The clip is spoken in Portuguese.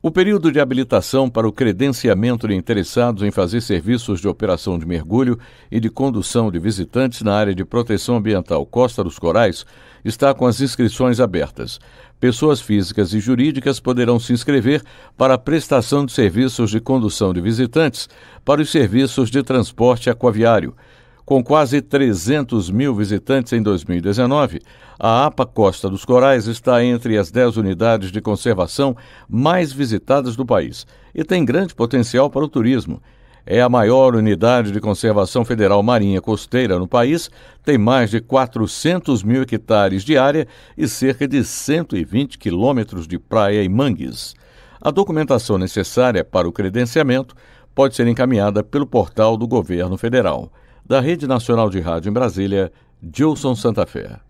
O período de habilitação para o credenciamento de interessados em fazer serviços de operação de mergulho e de condução de visitantes na área de proteção ambiental Costa dos Corais está com as inscrições abertas. Pessoas físicas e jurídicas poderão se inscrever para a prestação de serviços de condução de visitantes para os serviços de transporte aquaviário com quase 300 mil visitantes em 2019, a APA Costa dos Corais está entre as 10 unidades de conservação mais visitadas do país e tem grande potencial para o turismo. É a maior unidade de conservação federal marinha costeira no país, tem mais de 400 mil hectares de área e cerca de 120 quilômetros de praia e mangues. A documentação necessária para o credenciamento pode ser encaminhada pelo portal do governo federal. Da Rede Nacional de Rádio em Brasília, Gilson Santa Fé.